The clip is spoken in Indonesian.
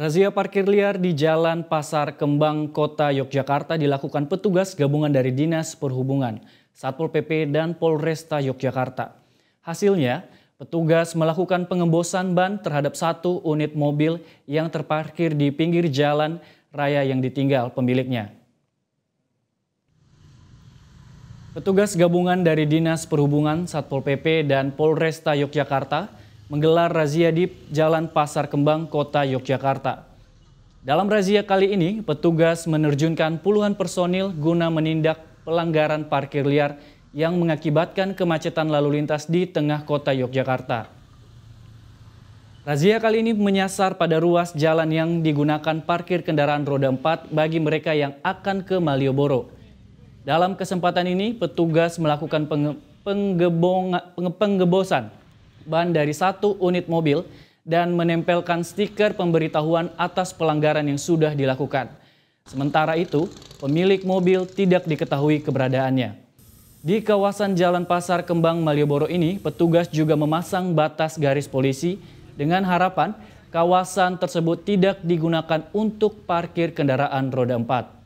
Razia parkir liar di Jalan Pasar Kembang Kota Yogyakarta dilakukan petugas gabungan dari Dinas Perhubungan, Satpol PP dan Polresta Yogyakarta. Hasilnya, petugas melakukan pengembosan ban terhadap satu unit mobil yang terparkir di pinggir jalan raya yang ditinggal pemiliknya. Petugas gabungan dari Dinas Perhubungan, Satpol PP dan Polresta Yogyakarta menggelar razia di Jalan Pasar Kembang, Kota Yogyakarta. Dalam razia kali ini, petugas menerjunkan puluhan personil guna menindak pelanggaran parkir liar yang mengakibatkan kemacetan lalu lintas di tengah kota Yogyakarta. Razia kali ini menyasar pada ruas jalan yang digunakan parkir kendaraan roda 4 bagi mereka yang akan ke Malioboro. Dalam kesempatan ini, petugas melakukan penge penggebong penge penggebosan ban dari satu unit mobil dan menempelkan stiker pemberitahuan atas pelanggaran yang sudah dilakukan. Sementara itu, pemilik mobil tidak diketahui keberadaannya. Di kawasan Jalan Pasar Kembang Malioboro ini, petugas juga memasang batas garis polisi dengan harapan kawasan tersebut tidak digunakan untuk parkir kendaraan roda 4.